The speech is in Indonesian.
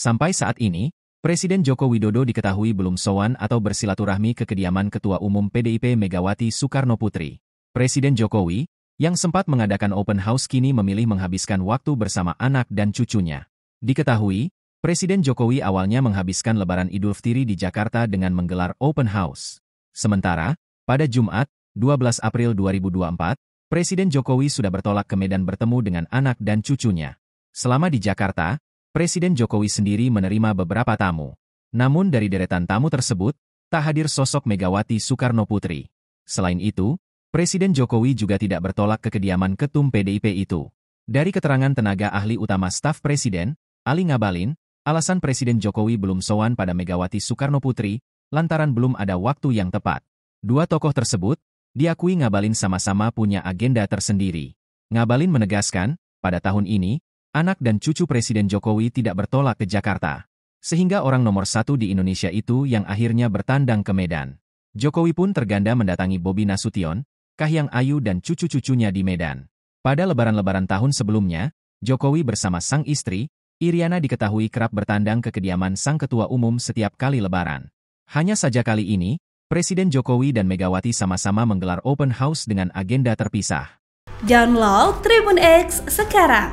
Sampai saat ini, Presiden Joko Widodo diketahui belum sowan atau bersilaturahmi ke kediaman Ketua Umum PDIP Megawati Soekarno Putri. Presiden Jokowi, yang sempat mengadakan open house kini memilih menghabiskan waktu bersama anak dan cucunya. Diketahui, Presiden Jokowi awalnya menghabiskan lebaran Idul Fitri di Jakarta dengan menggelar open house. Sementara, pada Jumat, 12 April 2024, Presiden Jokowi sudah bertolak ke Medan bertemu dengan anak dan cucunya. Selama di Jakarta, Presiden Jokowi sendiri menerima beberapa tamu. Namun dari deretan tamu tersebut, tak hadir sosok Megawati Soekarno Putri. Selain itu, Presiden Jokowi juga tidak bertolak ke kediaman ketum PDIP itu. Dari keterangan tenaga ahli utama staf Presiden, Ali Ngabalin, alasan Presiden Jokowi belum sowan pada Megawati Soekarno Putri, lantaran belum ada waktu yang tepat. Dua tokoh tersebut, diakui Ngabalin sama-sama punya agenda tersendiri. Ngabalin menegaskan, pada tahun ini, anak dan cucu Presiden Jokowi tidak bertolak ke Jakarta. Sehingga orang nomor satu di Indonesia itu yang akhirnya bertandang ke Medan. Jokowi pun terganda mendatangi Bobi Nasution, Kahiyang Ayu dan cucu-cucunya di Medan. Pada lebaran-lebaran tahun sebelumnya, Jokowi bersama sang istri, Iriana diketahui kerap bertandang ke kediaman sang ketua umum setiap kali lebaran. Hanya saja kali ini, Presiden Jokowi dan Megawati sama-sama menggelar open house dengan agenda terpisah. Download Tribun X sekarang